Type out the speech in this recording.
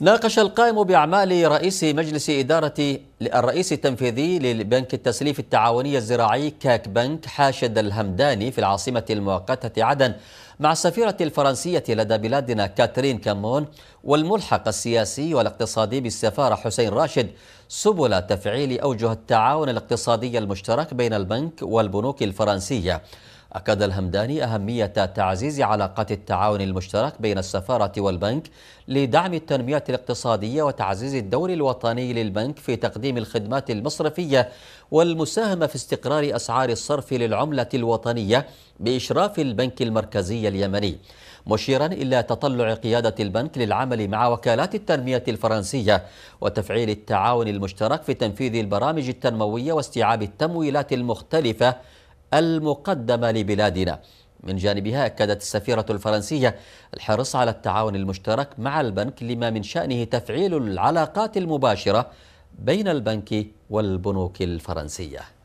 ناقش القائم بأعمال رئيس مجلس إدارة الرئيس التنفيذي للبنك التسليف التعاوني الزراعي كاك بنك حاشد الهمداني في العاصمة المؤقتة عدن مع السفيرة الفرنسية لدى بلادنا كاترين كامون والملحق السياسي والاقتصادي بالسفارة حسين راشد سبل تفعيل أوجه التعاون الاقتصادي المشترك بين البنك والبنوك الفرنسية أكد الهمداني أهمية تعزيز علاقات التعاون المشترك بين السفارة والبنك لدعم التنمية الاقتصادية وتعزيز الدور الوطني للبنك في تقديم الخدمات المصرفية والمساهمة في استقرار أسعار الصرف للعملة الوطنية بإشراف البنك المركزي اليمني مشيرا إلى تطلع قيادة البنك للعمل مع وكالات التنمية الفرنسية وتفعيل التعاون المشترك في تنفيذ البرامج التنموية واستيعاب التمويلات المختلفة المقدمة لبلادنا من جانبها أكدت السفيرة الفرنسية الحرص على التعاون المشترك مع البنك لما من شأنه تفعيل العلاقات المباشرة بين البنك والبنوك الفرنسيه